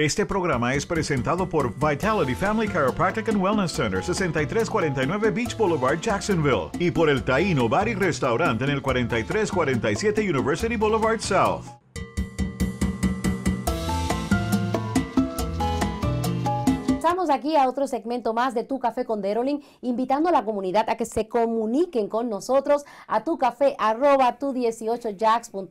Este programa es presentado por Vitality Family Chiropractic and Wellness Center, 6349 Beach Boulevard, Jacksonville, y por el Taino Bar y Restaurant en el 4347 University Boulevard South. Estamos aquí a otro segmento más de Tu Café con Derolin, invitando a la comunidad a que se comuniquen con nosotros a tu 18 jaxcom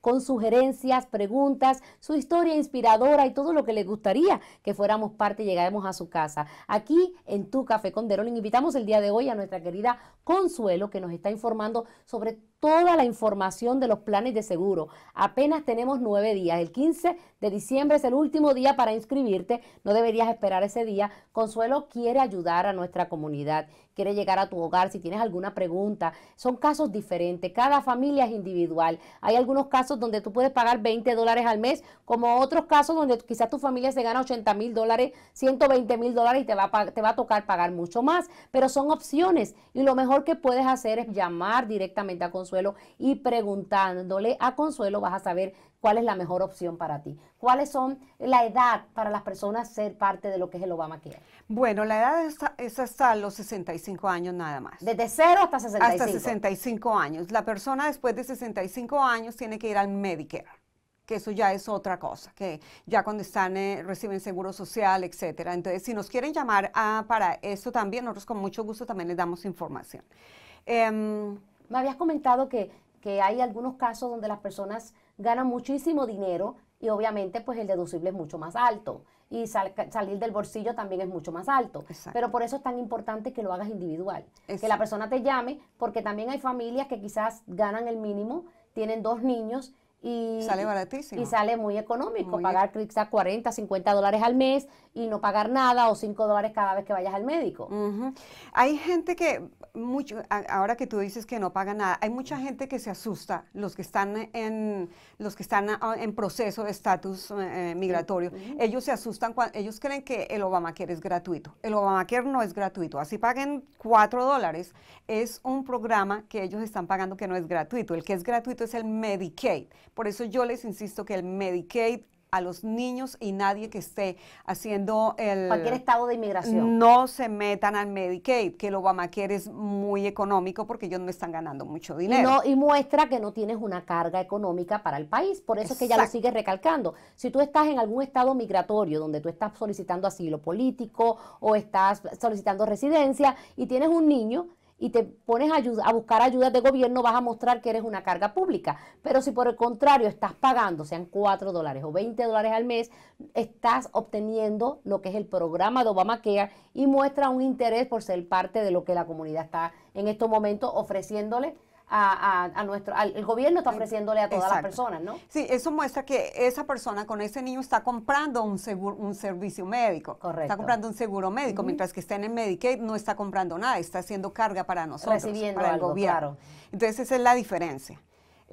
con sugerencias, preguntas, su historia inspiradora y todo lo que les gustaría que fuéramos parte y llegaremos a su casa. Aquí en Tu Café con Derolin invitamos el día de hoy a nuestra querida Consuelo que nos está informando sobre toda la información de los planes de seguro. Apenas tenemos nueve días. El 15 de diciembre es el último día para inscribirte. No deberías esperar ese día. Consuelo quiere ayudar a nuestra comunidad quiere llegar a tu hogar, si tienes alguna pregunta. Son casos diferentes, cada familia es individual. Hay algunos casos donde tú puedes pagar 20 dólares al mes, como otros casos donde quizás tu familia se gana 80 mil dólares, 120 mil dólares y te va, a, te va a tocar pagar mucho más. Pero son opciones y lo mejor que puedes hacer es llamar directamente a Consuelo y preguntándole a Consuelo vas a saber cuál es la mejor opción para ti. ¿Cuáles son la edad para las personas ser parte de lo que es el Obamacare? Bueno, la edad es, hasta los 65 años nada más. Desde cero hasta 65. Hasta 65 años. La persona después de 65 años tiene que ir al Medicare que eso ya es otra cosa, que ya cuando están eh, reciben seguro social, etcétera. Entonces, si nos quieren llamar ah, para eso también, nosotros con mucho gusto también les damos información. Em, Me habías comentado que, que hay algunos casos donde las personas gana muchísimo dinero y obviamente pues el deducible es mucho más alto y salir del bolsillo también es mucho más alto. Pero por eso es tan importante que lo hagas individual, que la persona te llame, porque también hay familias que quizás ganan el mínimo, tienen dos niños y, sale baratísimo. Y sale muy económico, pagar pagar a 40, 50 dólares al mes y no pagar nada o 5 dólares cada vez que vayas al médico. Hay gente que, mucho, ahora que tú dices que no paga nada, hay mucha gente que se asusta, los que están en, los que están ah, en proceso de estatus eh, eh, migratorio, ellos se asustan, cuando, ellos creen que el Obamacare es gratuito. El Obamacare no es gratuito, así paguen 4 dólares, es un programa que ellos están pagando que no es gratuito. El que es gratuito es el Medicaid por eso yo les insisto que el Medicaid a los niños y nadie que esté haciendo el... Cualquier estado de inmigración. No se metan al Medicaid, que el Obamacare es muy económico porque ellos no están ganando mucho dinero. Y, no, y muestra que no tienes una carga económica para el país. Por eso es que ya lo sigue recalcando. Si tú estás en algún estado migratorio donde tú estás solicitando asilo político o estás solicitando residencia y tienes un niño y te pones a, ayuda, a buscar ayuda de gobierno, vas a mostrar que eres una carga pública. Pero si por el contrario estás pagando, sean 4 dólares o 20 dólares al mes, estás obteniendo lo que es el programa de Obamacare y muestra un interés por ser parte de lo que la comunidad está en estos momentos ofreciéndole a, nuestro, el gobierno está ofreciéndole a todas las personas, ¿no? Sí, eso muestra que esa persona con ese niño está comprando un seguro, un servicio médico. Correcto. Está comprando un seguro médico, mientras que está en el Medicaid no está comprando nada, está haciendo carga para nosotros, para el gobierno. Entonces esa es la diferencia.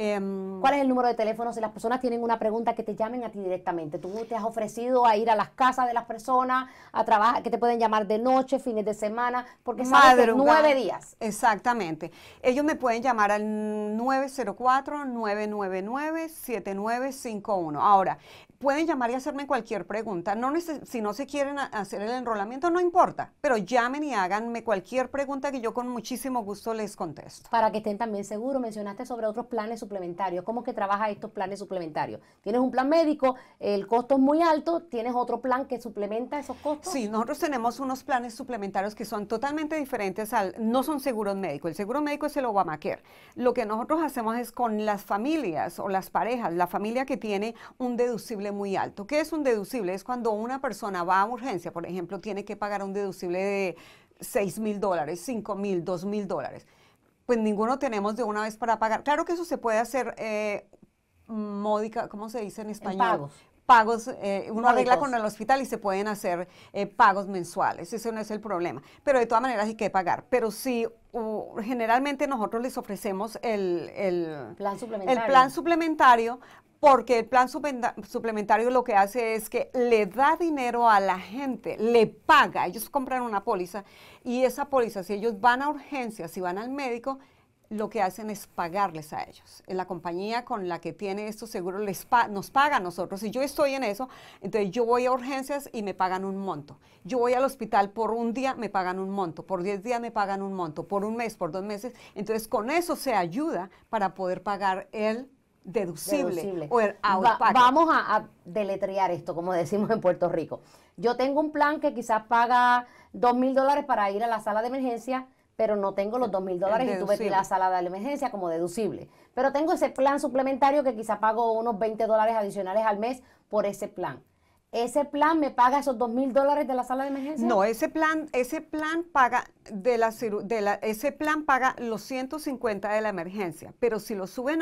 Em, ¿Cuál es el número de teléfono? Si las personas tienen una pregunta, que te llamen a ti directamente. Tú te has ofrecido a ir a las casas de las personas, a trabajar, que te pueden llamar de noche, fines de semana, porque sabes nueve días. Exactamente. Ellos me pueden llamar al 904-999-7951. Ahora, pueden llamar y hacerme cualquier pregunta. si no se quieren hacer el enrolamiento, no importa, pero llamen y háganme cualquier pregunta que yo con muchísimo gusto les contesto. Para que estén también seguros, mencionaste sobre otros planes suplementarios. ¿Cómo que trabaja estos planes suplementarios? Tienes un plan médico, el costo es muy alto, ¿tienes otro plan que suplementa esos costos? Sí, nosotros tenemos unos planes suplementarios que son totalmente diferentes al, no son seguros médicos, el seguro médico es el Obamacare. Lo que nosotros hacemos es con las familias o las parejas, la familia que tiene un deducible muy alto. ¿Qué es un deducible? Es cuando una persona va a urgencia, por ejemplo, tiene que pagar un deducible de 6 mil dólares, 5 mil, 2 mil dólares. Pues ninguno tenemos de una vez para pagar. Claro que eso se puede hacer eh, módica, ¿cómo se dice en español? pagos. Pagos, eh, uno arregla con el hospital y se pueden hacer eh, pagos mensuales, ese no es el problema. Pero de todas maneras hay que pagar. Pero si generalmente nosotros les ofrecemos el, el, plan suplementario. el plan suplementario porque el plan suplementario lo que hace es que le da dinero a la gente, le paga, ellos compran una póliza y esa póliza, si ellos van a urgencias, si van al médico, lo que hacen es pagarles a ellos. Eh, la compañía con la que tiene estos seguros les nos paga a nosotros. Si yo estoy en eso, entonces yo voy a urgencias y me pagan un monto. Yo voy al hospital por un día, me pagan un monto. Por diez días me pagan un monto. Por un mes, por dos meses. Entonces con eso se ayuda para poder pagar el deducible, vamos a, deletrear esto, como decimos en Puerto Rico. Yo tengo un plan que quizás paga dos mil dólares para ir a la sala de emergencia, pero no tengo los dos mil dólares y tuve que la sala de emergencia como deducible. Pero tengo ese plan suplementario que quizás pago unos 20 dólares adicionales al mes por ese plan. ¿Ese plan me paga esos dos mil dólares de la sala de emergencia? No, ese plan, ese plan paga de la, de ese plan paga los 150 de la emergencia, pero si lo suben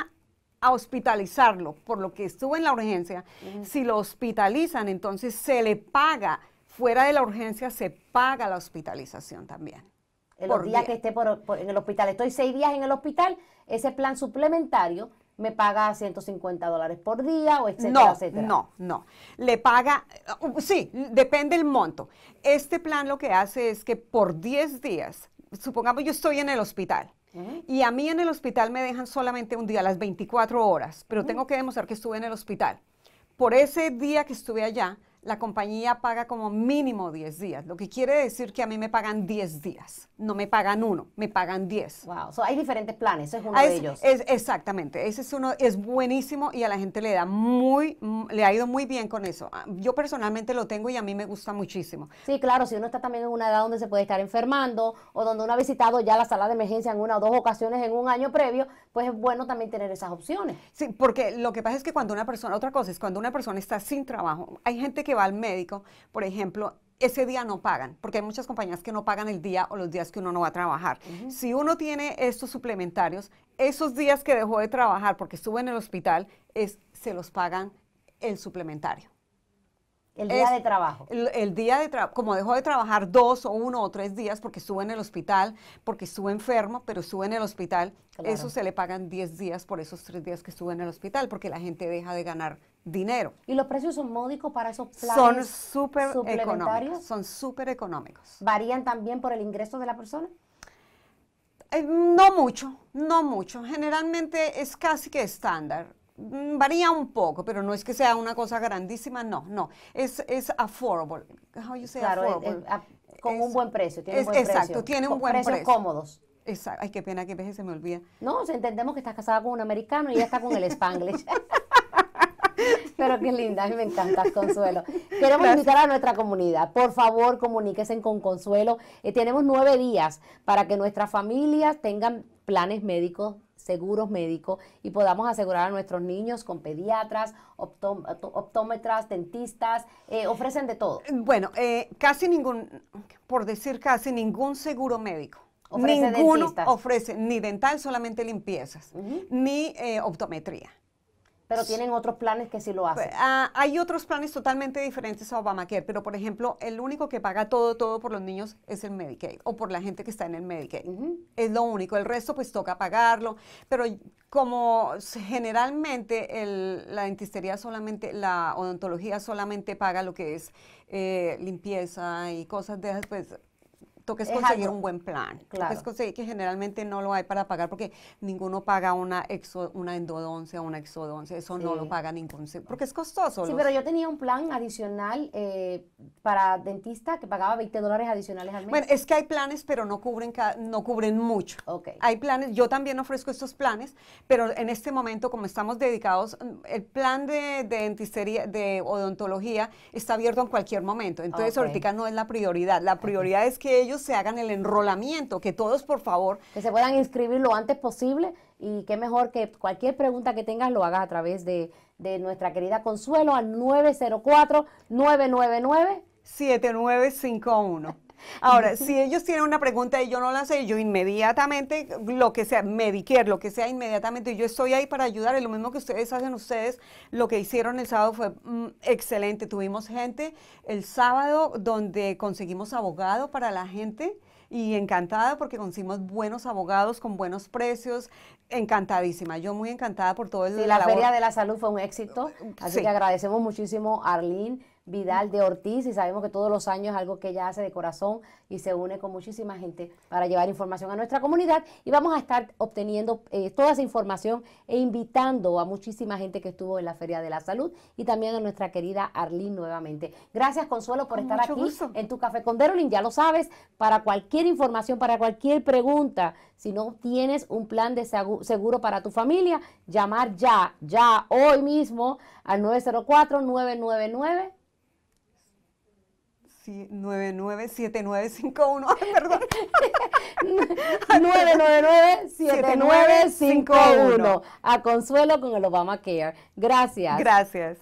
a hospitalizarlo, por lo que estuvo en la urgencia, si lo hospitalizan, entonces se le paga, fuera de la urgencia se paga la hospitalización también. El día. que esté en el hospital, estoy seis días en el hospital, ese plan suplementario me paga 150 dólares por día o etcétera, no, No, no, le paga, uh, sí, depende el monto. Este plan lo que hace es que por 10 días, supongamos yo estoy en el hospital, y a mí en el hospital me dejan solamente un día, las 24 horas, pero tengo que demostrar que estuve en el hospital. Por ese día que estuve allá, la compañía paga como mínimo 10 días, lo que quiere decir que a mí me pagan 10 días, no me pagan uno, me pagan 10. Wow, hay diferentes planes, ese es uno ah, de ellos. Es, exactamente, ese es uno, es buenísimo y a la gente le da muy, mm, le ha ido muy bien con eso. Ah, yo personalmente lo tengo y a mí me gusta muchísimo. Sí, claro, si uno está también en una edad donde se puede estar enfermando o donde uno ha visitado ya la sala de emergencia en una o dos ocasiones en un año previo, pues es bueno también tener esas opciones. Sí, porque lo que pasa es que cuando una persona, otra cosa es cuando una persona está sin trabajo, hay gente que que va al médico, por ejemplo, ese día no pagan, porque hay muchas compañías que no pagan el día o los días que uno no va a trabajar. Si uno tiene estos suplementarios, esos días que dejó de trabajar porque estuvo en el hospital, se los pagan el suplementario. El día de trabajo. El, día de trabajo, como dejó de trabajar dos o uno o tres días porque estuvo en el hospital, porque estuvo enfermo, pero estuvo en el hospital, eso se le pagan 10 días por esos tres días que estuvo en el hospital, porque la gente deja de ganar dinero. ¿Y los precios son módicos para esos planes? Son súper económicos. Son súper económicos. ¿Varían también por el ingreso de la persona? Eh, no mucho, no mucho. Generalmente es casi que estándar. Mm, varía un poco, pero no es que sea una cosa grandísima, no, no. Es, es affordable. con un buen precio, tiene un buen precio. Exacto, tiene un buen precios cómodos. Exacto. Ay, qué pena que veces se me olvida. No, entendemos que estás casada con un americano y ya está con el Spanglish. Pero qué linda, a mí me encanta Consuelo. Queremos invitar a nuestra comunidad. Por favor, comuníquense con Consuelo. Eh, tenemos nueve días para que nuestras familias tengan planes médicos seguros médicos y podamos asegurar a nuestros niños con pediatras, optómetras, dentistas, eh, ofrecen de todo. Eh, bueno, eh, casi ningún, por decir casi ningún seguro médico. Ninguno ofrece ni dental, solamente limpiezas, ni optometría. Pero tienen otros planes que sí lo hacen. Pues, ah, hay otros planes totalmente diferentes a Obamacare, pero por ejemplo, el único que paga todo, todo por los niños es el Medicaid o por la gente que está en el Medicaid. Es lo único. El resto pues toca pagarlo. Pero como generalmente la dentistería solamente, la odontología solamente paga lo que es eh, limpieza y cosas de esas, pues que es conseguir un buen plan. Claro. es conseguir que generalmente no lo hay para pagar porque ninguno paga una, exo, una endodoncia, una exodoncia, eso no lo paga ningún, porque es costoso. Sí, pero yo tenía un plan adicional eh, para dentista que pagaba 20 dólares adicionales al mes. Bueno, es que hay planes, pero no cubren, no cubren mucho. Okay. Hay planes, yo también ofrezco estos planes, pero en este momento, como estamos dedicados, el plan de, dentistería, de odontología, está abierto en cualquier momento. Entonces, ahorita no es la prioridad. La prioridad es que ellos se hagan el enrolamiento, que todos, por favor. Que se puedan inscribir lo antes posible y que mejor que cualquier pregunta que tengas lo hagas a través de, de nuestra querida Consuelo al 904-999. 7951. Ahora, si ellos tienen una pregunta y yo no la sé, yo inmediatamente, lo que sea, Medicare, lo que sea, inmediatamente, yo estoy ahí para ayudar. Y lo mismo que ustedes hacen ustedes, lo que hicieron el sábado fue mm, excelente. Tuvimos gente el sábado donde conseguimos abogado para la gente y encantada porque conseguimos buenos abogados con buenos precios. Encantadísima, yo muy encantada por todo el sí, la, la Feria de la Salud fue un éxito, uh, así que agradecemos muchísimo a Arlene Vidal de Ortiz y sabemos que todos los años algo que ella hace de corazón y se une con muchísima gente para llevar información a nuestra comunidad y vamos a estar obteniendo eh, toda esa información e invitando a muchísima gente que estuvo en la Feria de la Salud y también a nuestra querida arlín nuevamente. Gracias Consuelo por estar aquí en tu café con Derolin, ya lo sabes, para cualquier información, para cualquier pregunta, si no tienes un plan de seguro para tu familia, llamar ya, ya hoy mismo al 904 999 Sí, 997951. perdón. 999-7951. A Consuelo con el Obamacare. Gracias. Gracias.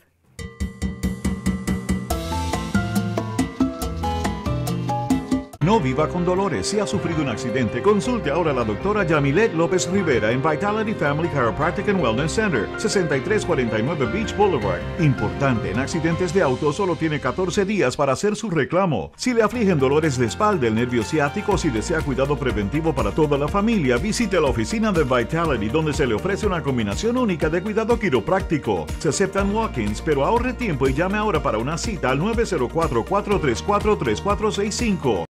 No viva con dolores. Si ha sufrido un accidente, consulte ahora a la doctora Yamilet López Rivera en Vitality Family Chiropractic and Wellness Center, 6349 Beach Boulevard. Importante, en accidentes de auto solo tiene 14 días para hacer su reclamo. Si le afligen dolores de espalda, el nervio ciático, si desea cuidado preventivo para toda la familia, visite la oficina de Vitality donde se le ofrece una combinación única de cuidado quiropráctico. Se aceptan walk-ins, pero ahorre tiempo y llame ahora para una cita al 904-434-3465.